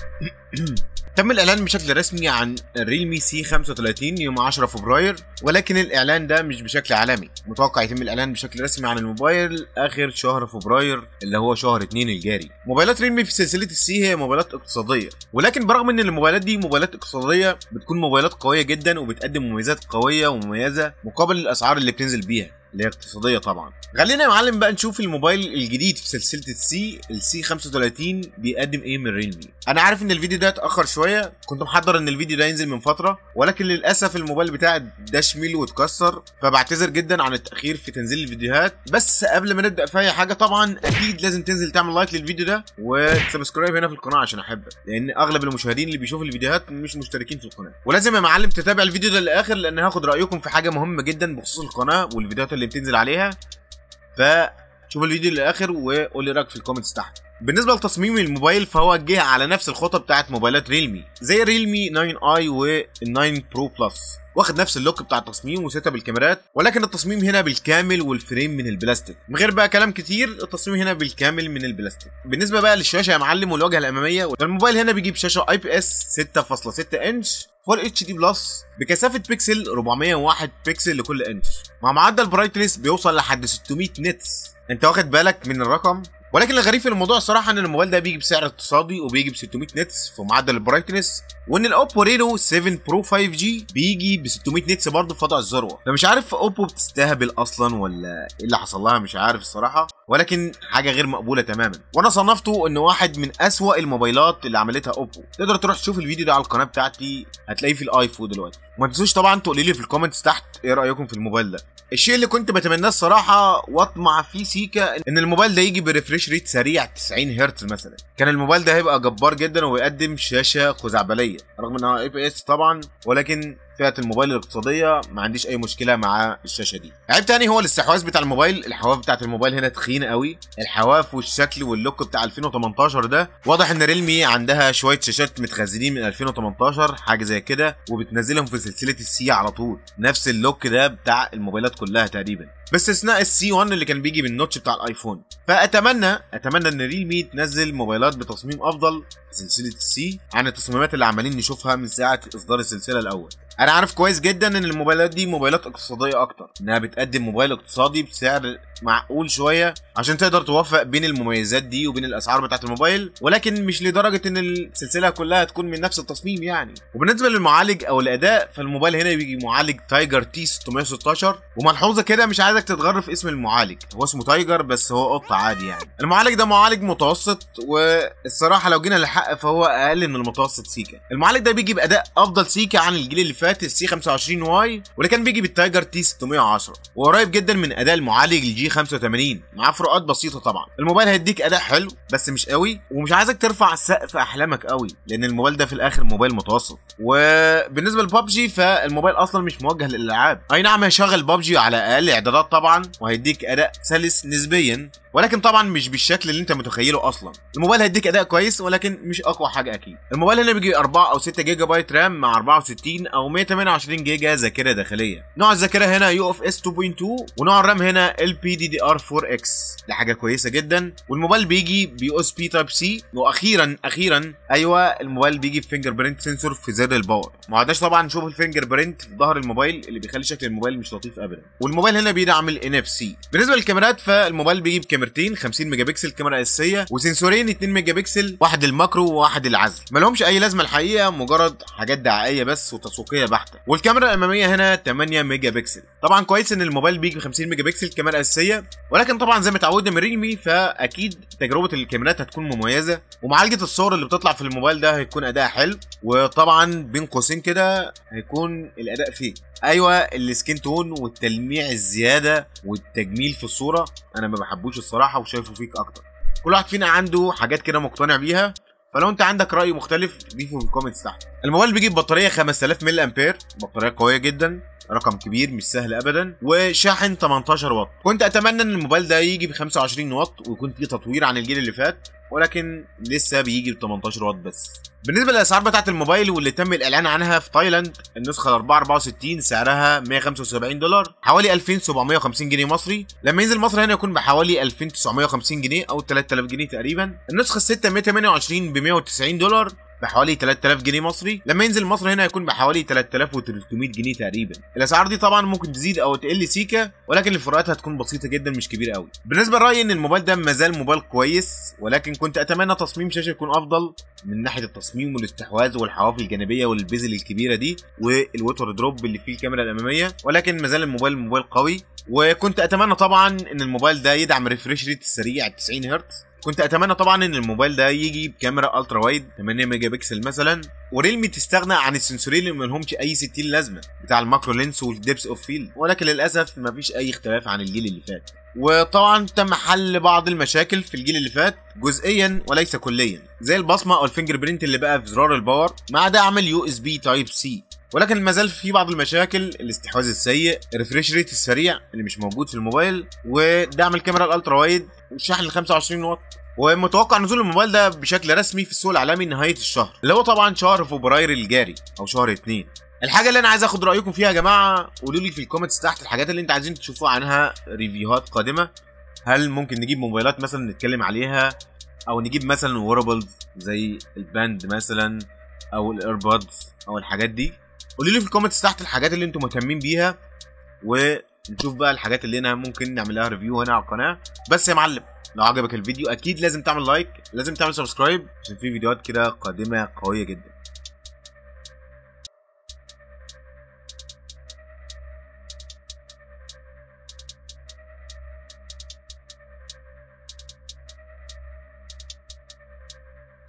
تم الإعلان بشكل رسمي عن الريلمي سي 35 يوم 10 فبراير ولكن الإعلان ده مش بشكل عالمي متوقع يتم الإعلان بشكل رسمي عن الموبايل آخر شهر فبراير اللي هو شهر 2 الجاري موبايلات ريلمي في سلسلة السي هي موبايلات اقتصادية ولكن برغم إن الموبايلات دي موبايلات اقتصادية بتكون موبايلات قوية جدا وبتقدم مميزات قوية ومميزة مقابل الأسعار اللي بتنزل بيها اللي هي اقتصاديه طبعا خلينا يا معلم بقى نشوف الموبايل الجديد في سلسله السي السي 35 بيقدم ايه من ريلمي انا عارف ان الفيديو ده اتاخر شويه كنت محضر ان الفيديو ده ينزل من فتره ولكن للاسف الموبايل بتاعي داش ميل واتكسر فبعتذر جدا عن التاخير في تنزيل الفيديوهات بس قبل ما نبدا في اي حاجه طبعا اكيد لازم تنزل تعمل لايك للفيديو ده وسبسكرايب هنا في القناه عشان احبك لان اغلب المشاهدين اللي بيشوفوا الفيديوهات مش مشتركين في القناه ولازم يا معلم تتابع الفيديو ده للاخر لان هاخد رايكم في حاجه مهمه جدا بخصوص القناه والفيديوهات اللي بتنزل عليها فشوف الفيديو للاخر وقول لي رايك في الكومنتس تحت بالنسبه لتصميم الموبايل فهو جه على نفس الخطه بتاعت موبايلات ريلمي زي ريلمي 9 اي وال9 برو بلس واخد نفس اللوك بتاع التصميم وسيت اب الكاميرات ولكن التصميم هنا بالكامل والفريم من البلاستيك من غير بقى كلام كتير التصميم هنا بالكامل من البلاستيك بالنسبه بقى للشاشه يا معلم والواجهه الاماميه والموبايل هنا بيجيب شاشه اي بي اس 6.6 انش فول اتش دي بلس بكثافه بيكسل 401 بيكسل لكل انش مع معدل برايتنس بيوصل لحد 600 نتس انت واخد بالك من الرقم ولكن الغريب في الموضوع صراحه ان الموبايل ده بيجي بسعر اقتصادي وبيجي ب 600 نتس في معدل البرايتنس وان الاوبو رينو 7 برو 5 جي بيجي ب 600 نتس برضه في وضع الذروه فمش عارف اوبو بتستهبل اصلا ولا ايه اللي حصل لها مش عارف الصراحه ولكن حاجه غير مقبوله تماما وانا صنفته انه واحد من اسوا الموبايلات اللي عملتها اوبو تقدر تروح تشوف الفيديو ده على القناه بتاعتي هتلاقيه في الايفو دلوقتي ما تنسوش طبعا تقولي لي في الكومنتس تحت ايه رايكم في الموبايل ده الشيء اللي كنت بتمناه الصراحه واطمع فيه سيكا ان الموبايل ده يجي بريفريش ريت سريع 90 هرتز مثلا كان الموبايل ده هيبقى جبار جدا ويقدم شاشه خزعبليه رغم انها اي بي اس طبعا ولكن فئه الموبايل الاقتصاديه ما عنديش اي مشكله مع الشاشه دي عيب تاني هو الاستحواذ بتاع الموبايل الحواف بتاعه الموبايل هنا تخينه قوي الحواف والشكل واللوك بتاع 2018 ده واضح ان ريلمي عندها شويه شاشات متخزنين من 2018 حاجه زي كده وبتنزلهم في سلسله السي على طول نفس اللوك ده بتاع الموبايلات كلها تقريبا باستثناء السي 1 اللي كان بيجي بالنوتش بتاع الايفون فاتمنى اتمنى ان ريلمي تنزل موبايلات بتصميم افضل سلسله السي عن التصميمات اللي عمالين نشوفها من ساعه اصدار السلسله الاول انا عارف كويس جدا ان الموبايلات دي موبايلات اقتصاديه اكتر انها بتقدم موبايل اقتصادي بسعر معقول شويه عشان تقدر توفق بين المميزات دي وبين الاسعار بتاعه الموبايل ولكن مش لدرجه ان السلسله كلها تكون من نفس التصميم يعني وبالنسبه للمعالج او الاداء فالموبايل هنا بيجي معالج تايجر تي 616 وملحوظه كده مش عايزك تتغرب في اسم المعالج هو اسمه تايجر بس هو قط عادي يعني المعالج ده معالج متوسط والصراحه لو جينا للحق فهو اقل من المتوسط سيكا المعالج ده بيجي باداء افضل سيكا عن الجيل اللي فات فات السي 25 واي واللي كان بيجي بالتايجر تي 610 وقريب جدا من اداء المعالج الجي 85 مع فروقات بسيطه طبعا الموبايل هيديك اداء حلو بس مش قوي ومش عايزك ترفع سقف احلامك قوي لان الموبايل ده في الاخر موبايل متوسط وبالنسبه لبابجي فالموبايل اصلا مش موجه للالعاب اي نعم هيشغل بابجي على اقل اعدادات طبعا وهيديك اداء سلس نسبيا ولكن طبعا مش بالشكل اللي انت متخيله اصلا الموبايل هيديك اداء كويس ولكن مش اقوى حاجه اكيد الموبايل هنا بيجي 4 او 6 جيجا بايت رام مع 64 او 128 جيجا ذاكره داخليه نوع الذاكره هنا يو اف اس 2.2 ونوع الرام هنا ال بي دي دي ار 4 اكس دي حاجه كويسه جدا والموبايل بيجي بي اس بي تايب سي واخيرا اخيرا ايوه الموبايل بيجي بفينجر برنت سنسور في زر الباور ما عداش طبعا نشوف الفينجر برنت في ظهر الموبايل اللي بيخلي شكل الموبايل مش لطيف ابدا والموبايل هنا بيدعم ال ان اف سي بالنسبه للكاميرات فالموبايل بيجي بكاميرا كاميرتين 50 ميجا بكسل كاميرا اساسيه وسنسورين 2 ميجا بكسل واحد الماكرو وواحد العزل ملهمش اي لازمه الحقيقه مجرد حاجات دعائيه بس وتسويقيه بحته والكاميرا الاماميه هنا 8 ميجا بكسل طبعا كويس ان الموبايل بيجي ب 50 ميجا بكسل كاميرا اساسيه ولكن طبعا زي ما اتعودنا من ريمي فاكيد تجربه الكاميرات هتكون مميزه ومعالجه الصور اللي بتطلع في الموبايل ده هيكون اداء حلو وطبعا بين قوسين كده هيكون الاداء فيه ايوه السكين تون والتلميع الزياده والتجميل في الصوره انا ما بحبوش الصراحه وشايفه فيك اكتر كل واحد فينا عنده حاجات كده مقتنع بيها فلو انت عندك راي مختلف ضيفه في الكومنتس تحت الموبايل بيجي ببطاريه 5000 ملي امبير بطاريه قويه جدا رقم كبير مش سهل ابدا وشاحن 18 واط كنت اتمنى ان الموبايل ده يجي ب 25 واط ويكون فيه تطوير عن الجيل اللي فات ولكن لسه بيجي ب 18 واط بس بالنسبه للاسعار بتاعه الموبايل واللي تم الاعلان عنها في تايلاند النسخه 464 سعرها 175 دولار حوالي 2750 جنيه مصري لما ينزل مصر هنا يكون بحوالي 2950 جنيه او 3000 جنيه تقريبا النسخه 6 128 ب 190 دولار بحوالي 3000 جنيه مصري لما ينزل مصر هنا هيكون بحوالي 3300 جنيه تقريبا الاسعار دي طبعا ممكن تزيد او تقل سيكا ولكن الفروقات هتكون بسيطه جدا مش كبيره قوي بالنسبه لرايي ان الموبايل ده مازال موبايل كويس ولكن كنت اتمنى تصميم شاشه يكون افضل من ناحيه التصميم والاستحواذ والحواف الجانبيه والبيزل الكبيره دي والوتر دروب اللي فيه الكاميرا الاماميه ولكن مازال الموبايل موبايل قوي وكنت اتمنى طبعا ان الموبايل ده يدعم ريفريش ريت السريع 90 هرتز كنت اتمنى طبعا ان الموبايل ده يجي بكاميرا الترا وايد 8 ميجا بكسل مثلا وريلمي تستغنى عن السنسورين اللي ملهمش اي 60 لازمه بتاع الماكرو لينس والديبس اوف فيلد ولكن للاسف مفيش اي اختلاف عن الجيل اللي فات وطبعا تم حل بعض المشاكل في الجيل اللي فات جزئيا وليس كليا زي البصمه او الفينجر برينت اللي بقى في زرار الباور مع دعم اليو اس بي تايب سي ولكن ما زال في بعض المشاكل الاستحواذ السيء الريفريش ريت السريع اللي مش موجود في الموبايل ودعم الكاميرا الالترا وايد والشحن ال 25 واط ومتوقع نزول الموبايل ده بشكل رسمي في السوق العالمي نهايه الشهر اللي هو طبعا شهر فبراير الجاري او شهر اثنين الحاجه اللي انا عايز اخد رايكم فيها يا جماعه قولوا لي في الكومنتس تحت الحاجات اللي انت عايزين تشوفوا عنها ريفيوهات قادمه هل ممكن نجيب موبايلات مثلا نتكلم عليها او نجيب مثلا ووربلز زي الباند مثلا او الايربودز او الحاجات دي قولوا لي في الكومنتس تحت الحاجات اللي انتم مهتمين بيها ونشوف بقى الحاجات اللي هنا ممكن نعملها ريفيو هنا على القناه بس يا معلم لو عجبك الفيديو اكيد لازم تعمل لايك لازم تعمل سبسكرايب عشان في فيديوهات كده قادمه قويه جدا